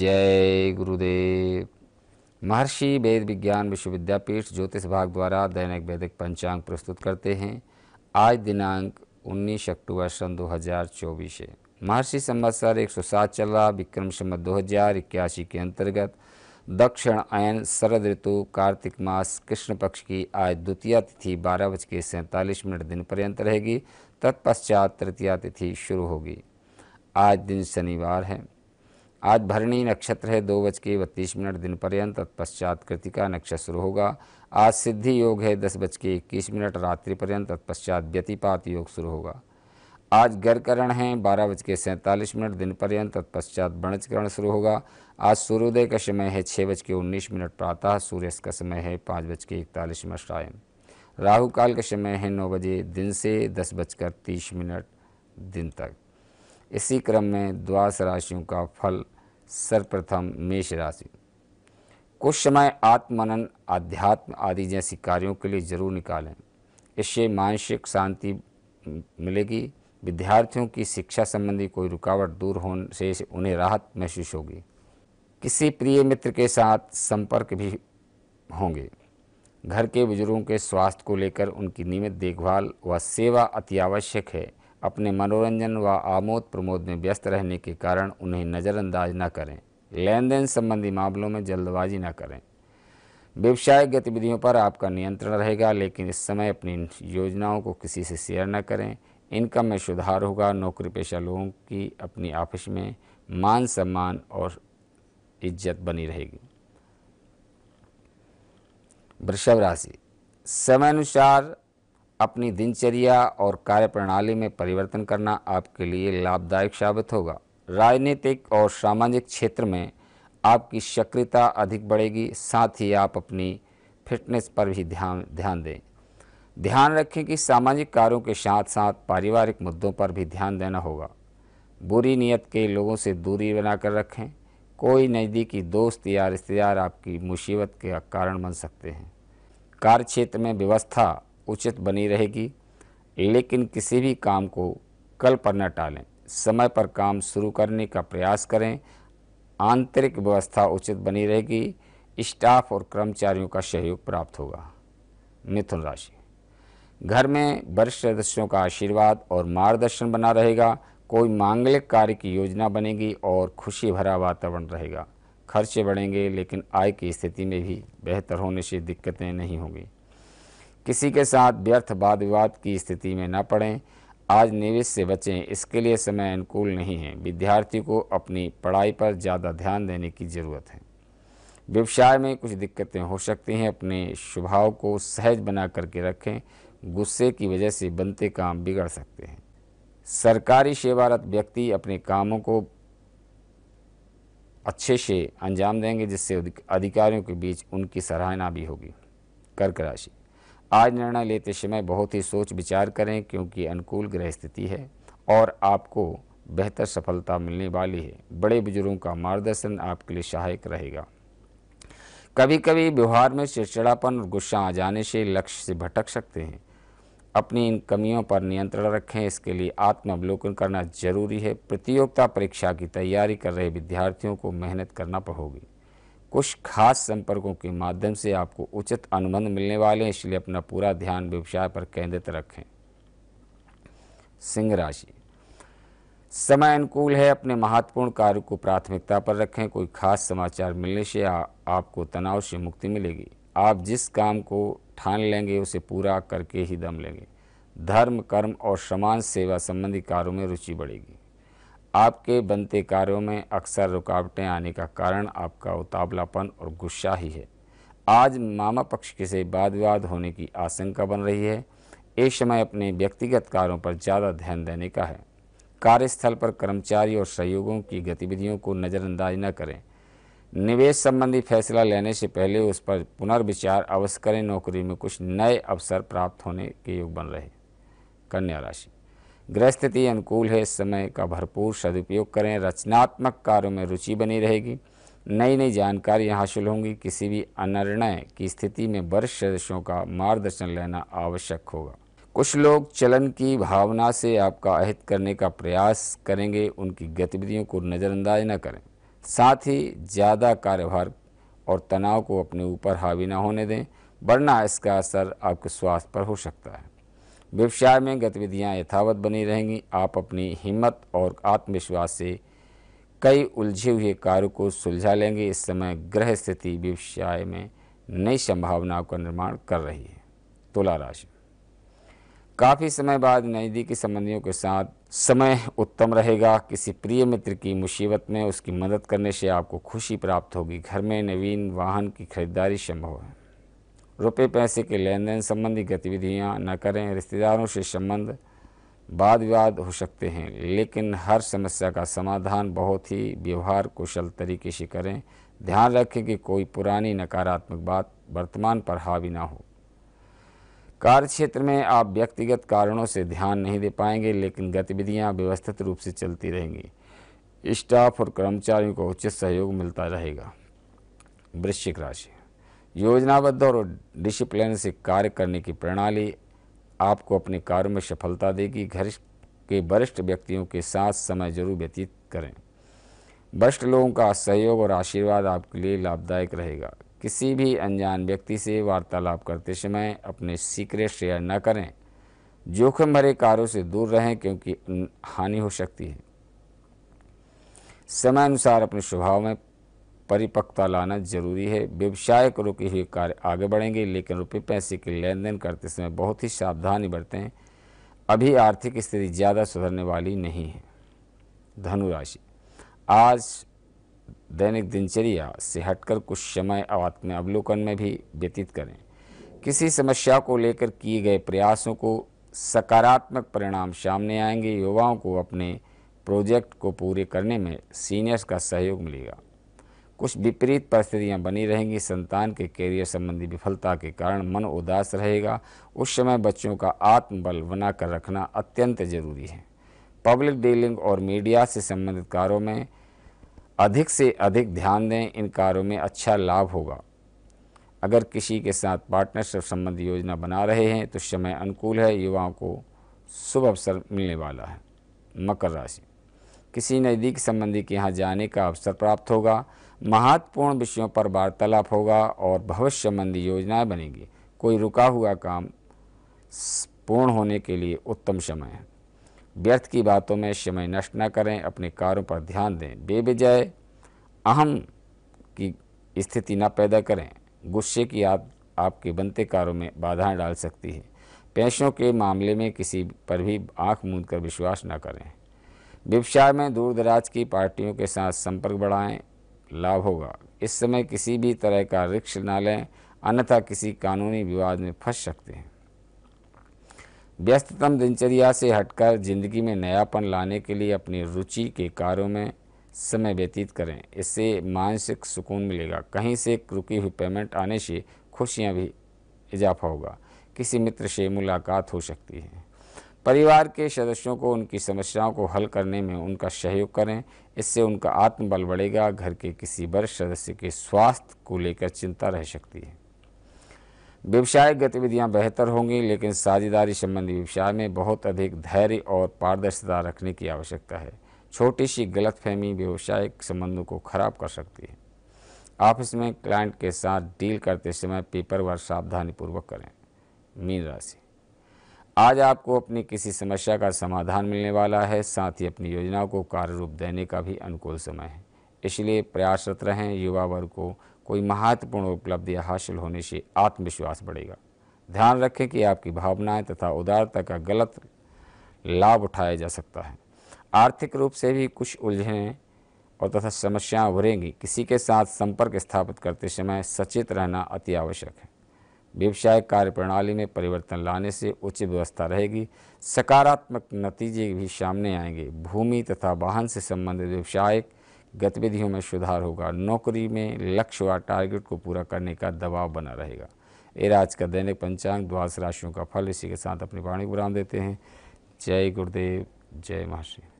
जय गुरुदेव महर्षि वेद विज्ञान विश्वविद्यापीठ ज्योतिष भाग द्वारा दैनिक वैदिक पंचांग प्रस्तुत करते हैं आज दिनांक 19 अक्टूबर सन 2024 है महर्षि संवत्सर सात चल रहा विक्रम संवत दो के अंतर्गत दक्षिण आयन शरद ऋतु कार्तिक मास कृष्ण पक्ष की आज द्वितीय तिथि बारह बज के सैंतालीस मिनट दिन पर्यंत रहेगी तत्पश्चात तृतीया तिथि शुरू होगी आज दिन शनिवार है आज भरणी नक्षत्र है दो बज के बत्तीस मिनट दिन पर्यंत तत्पश्चात कृतिका नक्षत्र शुरू होगा आज सिद्धि योग है दस बज के इक्कीस मिनट रात्रि पर्यंत तत्पश्चात व्यतिपात योग शुरू होगा आज गर्करण है बारह बज के सैंतालीस मिनट दिन पर्यंत तत्पश्चात वणजकरण शुरू होगा आज सूर्योदय का समय है छः बज के उन्नीस मिनट प्रातः सूर्यास्त का समय है पाँच बज के इकतालीस मिनट सायं राहुकाल का समय है नौ बजे दिन से दस बजकर तीस मिनट दिन तक इसी क्रम में द्वास राशियों का फल सर्वप्रथम मेष राशि कुछ समय आत्मनन आध्यात्म आदि जैसी कार्यों के लिए जरूर निकालें इससे मानसिक शांति मिलेगी विद्यार्थियों की शिक्षा संबंधी कोई रुकावट दूर होने से उन्हें राहत महसूस होगी किसी प्रिय मित्र के साथ संपर्क भी होंगे घर के बुजुर्गों के स्वास्थ्य को लेकर उनकी नियमित देखभाल व सेवा अति आवश्यक है अपने मनोरंजन व आमोद प्रमोद में व्यस्त रहने के कारण उन्हें नज़रअंदाज न करें लेन देन संबंधी मामलों में जल्दबाजी न करें व्यवसायिक गतिविधियों पर आपका नियंत्रण रहेगा लेकिन इस समय अपनी योजनाओं को किसी से शेयर न करें इनकम में सुधार होगा नौकरी पेशा लोगों की अपनी ऑफिस में मान सम्मान और इज्जत बनी रहेगी वृषभ राशि समय अनुसार अपनी दिनचर्या और कार्यप्रणाली में परिवर्तन करना आपके लिए लाभदायक साबित होगा राजनीतिक और सामाजिक क्षेत्र में आपकी सक्रियता अधिक बढ़ेगी साथ ही आप अपनी फिटनेस पर भी ध्यान ध्यान दें ध्यान रखें कि सामाजिक कार्यों के साथ साथ पारिवारिक मुद्दों पर भी ध्यान देना होगा बुरी नीयत के लोगों से दूरी बनाकर रखें कोई नज़दीकी दोस्त या रिश्तेदार आपकी मुसीबत के कारण बन सकते हैं कार्य क्षेत्र में व्यवस्था उचित बनी रहेगी लेकिन किसी भी काम को कल पर न टालें समय पर काम शुरू करने का प्रयास करें आंतरिक व्यवस्था उचित बनी रहेगी स्टाफ और कर्मचारियों का सहयोग प्राप्त होगा मिथुन राशि घर में वरिष्ठ सदस्यों का आशीर्वाद और मार्गदर्शन बना रहेगा कोई मांगलिक कार्य की योजना बनेगी और खुशी भरा वातावरण रहेगा खर्चे बढ़ेंगे लेकिन आय की स्थिति में भी बेहतर होने से दिक्कतें नहीं होंगी किसी के साथ व्यर्थ वाद विवाद की स्थिति में न पड़ें आज निवेश से बचें इसके लिए समय अनुकूल नहीं है विद्यार्थी को अपनी पढ़ाई पर ज़्यादा ध्यान देने की ज़रूरत है व्यवसाय में कुछ दिक्कतें हो सकती हैं अपने स्वभाव को सहज बना करके रखें गुस्से की वजह से बनते काम बिगड़ सकते हैं सरकारी सेवारत व्यक्ति अपने कामों को अच्छे से अंजाम देंगे जिससे अधिकारियों के बीच उनकी सराहना भी होगी कर्क राशि आज निर्णय लेते समय बहुत ही सोच विचार करें क्योंकि अनुकूल ग्रह स्थिति है और आपको बेहतर सफलता मिलने वाली है बड़े बुजुर्गों का मार्गदर्शन आपके लिए सहायक रहेगा कभी कभी व्यवहार में चिड़चिड़ापन और गुस्सा आ जाने से लक्ष्य से भटक सकते हैं अपनी इन कमियों पर नियंत्रण रखें इसके लिए आत्मावलोकन करना जरूरी है प्रतियोगिता परीक्षा की तैयारी कर रहे विद्यार्थियों को मेहनत करना पड़ोगी कुछ खास संपर्कों के माध्यम से आपको उचित अनुबंध मिलने वाले हैं इसलिए अपना पूरा ध्यान व्यवसाय पर केंद्रित रखें सिंह राशि समय अनुकूल है अपने महत्वपूर्ण कार्य को प्राथमिकता पर रखें कोई खास समाचार मिलने से आ, आपको तनाव से मुक्ति मिलेगी आप जिस काम को ठान लेंगे उसे पूरा करके ही दम लेंगे धर्म कर्म और समान सेवा संबंधी कार्यों में रुचि बढ़ेगी आपके बनते कार्यों में अक्सर रुकावटें आने का कारण आपका उतावलापन और गुस्सा ही है आज मामा पक्ष के से वाद विवाद होने की आशंका बन रही है इस समय अपने व्यक्तिगत कार्यों पर ज़्यादा ध्यान देने का है कार्यस्थल पर कर्मचारी और सहयोगों की गतिविधियों को नज़रअंदाज न करें निवेश संबंधी फैसला लेने से पहले उस पर पुनर्विचार अवश्य करें नौकरी में कुछ नए अवसर प्राप्त होने के योग बन रहे कन्या राशि गृहस्थिति अनुकूल है इस समय का भरपूर सदुपयोग करें रचनात्मक कार्यों में रुचि बनी रहेगी नई नई जानकारियाँ हासिल होंगी किसी भी अनिर्णय की स्थिति में वरिष्ठ सदस्यों का मार्गदर्शन लेना आवश्यक होगा कुछ लोग चलन की भावना से आपका अहित करने का प्रयास करेंगे उनकी गतिविधियों को नज़रअंदाज न करें साथ ही ज़्यादा कार्यभार और तनाव को अपने ऊपर हावी न होने दें वरना इसका असर आपके स्वास्थ्य पर हो सकता है व्यवसाय में गतिविधियां यथावत बनी रहेंगी आप अपनी हिम्मत और आत्मविश्वास से कई उलझे हुए कार्यों को सुलझा लेंगे इस समय ग्रह स्थिति व्यवसाय में नई संभावनाओं का निर्माण कर रही है तुला राशि काफ़ी समय बाद नज़दीकी संबंधियों के साथ समय उत्तम रहेगा किसी प्रिय मित्र की मुसीबत में उसकी मदद करने से आपको खुशी प्राप्त होगी घर में नवीन वाहन की खरीदारी संभव है रुपये पैसे के लेन देन संबंधी गतिविधियां न करें रिश्तेदारों से संबंध वाद विवाद हो सकते हैं लेकिन हर समस्या का समाधान बहुत ही व्यवहार कुशल तरीके से करें ध्यान रखें कि कोई पुरानी नकारात्मक बात वर्तमान पर हावी ना हो कार्य क्षेत्र में आप व्यक्तिगत कारणों से ध्यान नहीं दे पाएंगे लेकिन गतिविधियां व्यवस्थित रूप से चलती रहेंगी स्टाफ और कर्मचारियों को उचित सहयोग मिलता रहेगा वृश्चिक राशि योजनाबद्ध और डिसिप्लिन से कार्य करने की प्रणाली आपको अपने कार्यों में सफलता देगी घर के वरिष्ठ व्यक्तियों के साथ समय जरूर व्यतीत करें वरिष्ठ लोगों का सहयोग और आशीर्वाद आपके लिए लाभदायक रहेगा किसी भी अनजान व्यक्ति से वार्तालाप करते समय अपने सीक्रेट शेयर न करें जोखिम भरे कार्यों से दूर रहें क्योंकि हानि हो सकती है समय अनुसार अपने स्वभाव में परिपक्वता लाना जरूरी है व्यवसाय को रुके हुए कार्य आगे बढ़ेंगे लेकिन रुपये पैसे के लेन देन करते समय बहुत ही सावधानी बरतें अभी आर्थिक स्थिति ज़्यादा सुधरने वाली नहीं है धनुराशि आज दैनिक दिनचर्या से हटकर कुछ समय आत्म अवलोकन में भी व्यतीत करें किसी समस्या को लेकर किए गए प्रयासों को सकारात्मक परिणाम सामने आएंगे युवाओं को अपने प्रोजेक्ट को पूरे करने में सीनियर्स का सहयोग मिलेगा कुछ विपरीत परिस्थितियां बनी रहेंगी संतान के कैरियर संबंधी विफलता के कारण मन उदास रहेगा उस समय बच्चों का आत्मबल बनाकर रखना अत्यंत जरूरी है पब्लिक डीलिंग और मीडिया से संबंधित कार्यों में अधिक से अधिक ध्यान दें इन कार्यों में अच्छा लाभ होगा अगर किसी के साथ पार्टनरशिप संबंधी योजना बना रहे हैं तो समय अनुकूल है युवाओं को शुभ अवसर मिलने वाला है मकर राशि किसी नज़दीक संबंधी के यहाँ जाने का अवसर प्राप्त होगा महत्वपूर्ण विषयों पर वार्तालाप होगा और भविष्य संबंधी योजनाएं बनेंगी कोई रुका हुआ काम पूर्ण होने के लिए उत्तम समय है व्यर्थ की बातों में समय नष्ट न करें अपने कार्यों पर ध्यान दें बेबजाय अहम की स्थिति न पैदा करें गुस्से की आप आपके बनते कार्यों में बाधाएं डाल सकती है पैसों के मामले में किसी पर भी आंख मूंद कर विश्वास न करें व्यवसाय में दूर दराज की पार्टियों के साथ संपर्क बढ़ाएं लाभ होगा इस समय किसी भी तरह का रिक्श ना लें अन्यथा किसी कानूनी विवाद में फंस सकते हैं व्यस्ततम दिनचर्या से हटकर जिंदगी में नयापन लाने के लिए अपनी रुचि के कार्यों में समय व्यतीत करें इससे मानसिक सुकून मिलेगा कहीं से रुकी हुई पेमेंट आने से खुशियाँ भी इजाफा होगा किसी मित्र से मुलाकात हो सकती है परिवार के सदस्यों को उनकी समस्याओं को हल करने में उनका सहयोग करें इससे उनका आत्मबल बढ़ेगा घर के किसी वरिष्ठ सदस्य के स्वास्थ्य को लेकर चिंता रह सकती है व्यवसायिक गतिविधियां बेहतर होंगी लेकिन साझेदारी संबंधी व्यवसाय में बहुत अधिक धैर्य और पारदर्शिता रखने की आवश्यकता है छोटी सी गलतफहमी व्यवसायिक संबंधों को खराब कर सकती है ऑफिस में क्लाइंट के साथ डील करते समय पेपर वर्क सावधानीपूर्वक करें मीन राशि आज आपको अपनी किसी समस्या का समाधान मिलने वाला है साथ ही अपनी योजनाओं को कार्य रूप देने का भी अनुकूल समय है इसलिए प्रयासरत रहें युवा वर्ग को कोई महत्वपूर्ण उपलब्धि हासिल होने से आत्मविश्वास बढ़ेगा ध्यान रखें कि आपकी भावनाएं तथा उदारता का गलत लाभ उठाया जा सकता है आर्थिक रूप से भी कुछ उलझने और तथा समस्याएं उभरेंगी किसी के साथ संपर्क स्थापित करते समय सचेत रहना अति आवश्यक है व्यवसाय कार्य प्रणाली में परिवर्तन लाने से उच्च व्यवस्था रहेगी सकारात्मक नतीजे भी सामने आएंगे भूमि तथा वाहन से संबंधित व्यवसायिक गतिविधियों में सुधार होगा नौकरी में लक्ष्य व टारगेट को पूरा करने का दबाव बना रहेगा ये आज का दैनिक पंचांग द्वादश राशियों का फल इसी के साथ अपनी वाणी को देते हैं जय गुरुदेव जय महर्षि